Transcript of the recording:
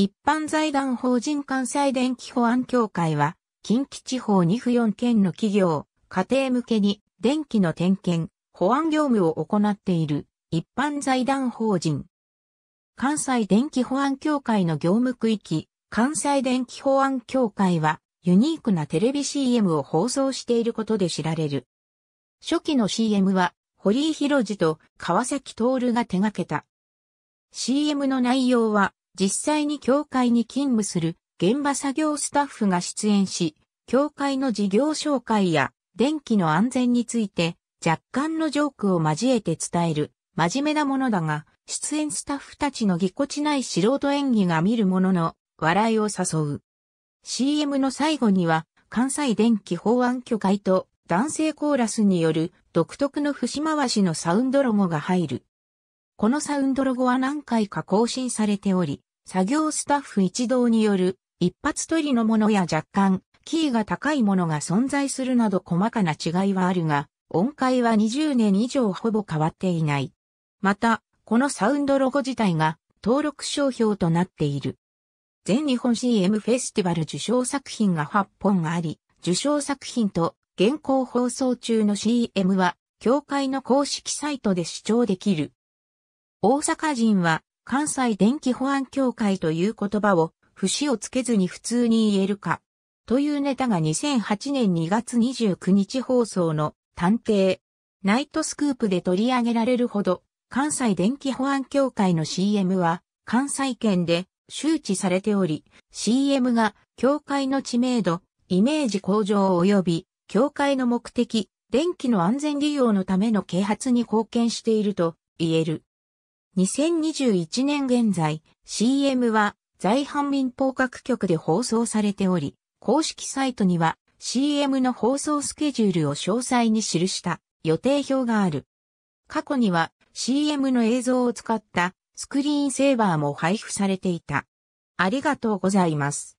一般財団法人関西電気保安協会は、近畿地方2府4県の企業、家庭向けに電気の点検、保安業務を行っている一般財団法人。関西電気保安協会の業務区域、関西電気保安協会は、ユニークなテレビ CM を放送していることで知られる。初期の CM は、堀井博士と川崎徹が手掛けた。CM の内容は、実際に協会に勤務する現場作業スタッフが出演し、協会の事業紹介や電気の安全について若干のジョークを交えて伝える真面目なものだが、出演スタッフたちのぎこちない素人演技が見るものの笑いを誘う。CM の最後には関西電気法案協会と男性コーラスによる独特の節回しのサウンドロゴが入る。このサウンドロゴは何回か更新されており、作業スタッフ一同による一発取りのものや若干、キーが高いものが存在するなど細かな違いはあるが、音階は20年以上ほぼ変わっていない。また、このサウンドロゴ自体が登録商標となっている。全日本 CM フェスティバル受賞作品が8本あり、受賞作品と現行放送中の CM は、協会の公式サイトで視聴できる。大阪人は関西電気保安協会という言葉を節をつけずに普通に言えるか。というネタが2008年2月29日放送の探偵、ナイトスクープで取り上げられるほど、関西電気保安協会の CM は関西圏で周知されており、CM が協会の知名度、イメージ向上及び、協会の目的、電気の安全利用のための啓発に貢献していると言える。2021年現在、CM は在阪民放各局で放送されており、公式サイトには CM の放送スケジュールを詳細に記した予定表がある。過去には CM の映像を使ったスクリーンセーバーも配布されていた。ありがとうございます。